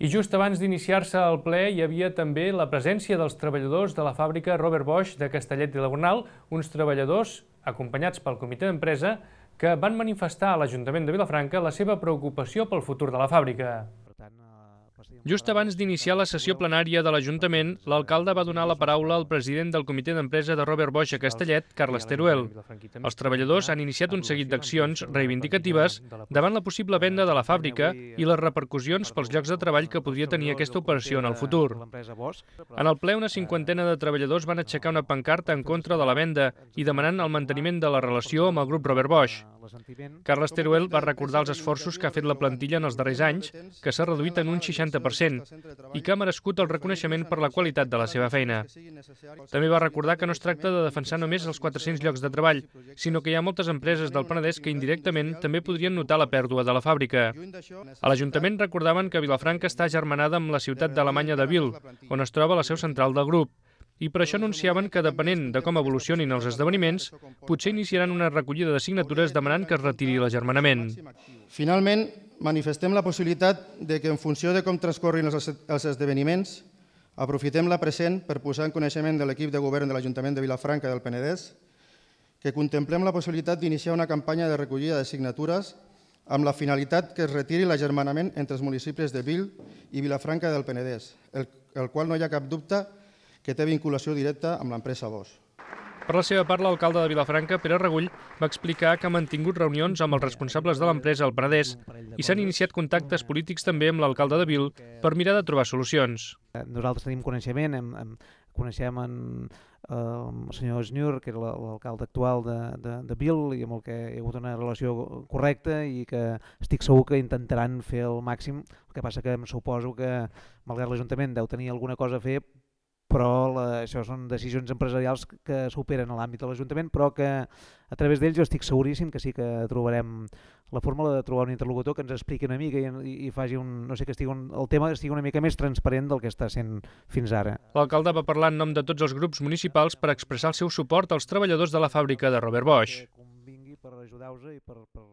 I just abans d'iniciar-se el ple hi havia també la presència dels treballadors de la fàbrica Robert Bosch de Castellet de Diagonal, uns treballadors, acompanyats pel comitè d'empresa, que van manifestar a l'Ajuntament de Vilafranca la seva preocupació pel futur de la fàbrica. Just abans d'iniciar la sessió plenària de l'Ajuntament, l'alcalde va donar la paraula al president del comitè d'empresa de Robert Bosch a Castellet, Carles Teruel. Els treballadors han iniciat un seguit d'accions reivindicatives davant la possible venda de la fàbrica i les repercussions pels llocs de treball que podria tenir aquesta operació en el futur. En el ple, una eh, cinquantena de treballadors van aixecar una pancarta en contra de la venda eh, i demanant el manteniment de la relació amb el grup Robert Bosch. Carles Teruel va recordar els esforços que ha fet la plantilla en els darrers anys, que s'ha reduït en un 60% i que ha merescut el reconeixement per la qualitat de la seva feina. També va recordar que no es tracta de defensar només els 400 llocs de treball, sinó que hi ha moltes empreses del Penedès que indirectament també podrien notar la pèrdua de la fàbrica. A l'Ajuntament recordaven que Vilafranca està germanada amb la ciutat d'Alemanya de Vil, on es troba la seu central del grup, i per això anunciaven que, depenent de com evolucionin els esdeveniments, potser iniciaran una recollida de signatures demanant que es retiri l'agermanament. Finalment, manifestem la possibilitat de que, en funció de com transcorrin els, esdeveniments, aprofitem la present per posar en coneixement de l'equip de govern de l'Ajuntament de Vilafranca del Penedès que contemplem la possibilitat d'iniciar una campanya de recollida de signatures amb la finalitat que es retiri l'agermanament entre els municipis de Vil i Vilafranca del Penedès, el, el qual no hi ha cap dubte que que té vinculació directa amb l'empresa Bosch. Per la seva part, l'alcalde de Vilafranca, Pere Regull, va explicar que ha mantingut reunions amb els responsables de l'empresa al Pradés i s'han iniciat contactes polítics també amb l'alcalde de Vil per mirar de trobar solucions. Nosaltres tenim coneixement, hem, hem, coneixem en, eh, el senyor Esnyur, que era l'alcalde actual de, de, de Vil i amb el que ha hagut una relació correcta i que estic segur que intentaran fer el màxim, el que passa que em suposo que malgrat l'Ajuntament deu tenir alguna cosa a fer, però la, això són decisions empresarials que superen a l'àmbit de l'Ajuntament, però que a través d'ells jo estic seguríssim que sí que trobarem la fórmula de trobar un interlocutor que ens expliqui una mica i, i, i faci un, no sé, que estigui un, el tema estigui una mica més transparent del que està sent fins ara. L'alcalde va parlar en nom de tots els grups municipals per expressar el seu suport als treballadors de la fàbrica de Robert Bosch. Que convingui per ajudar-vos i per, per,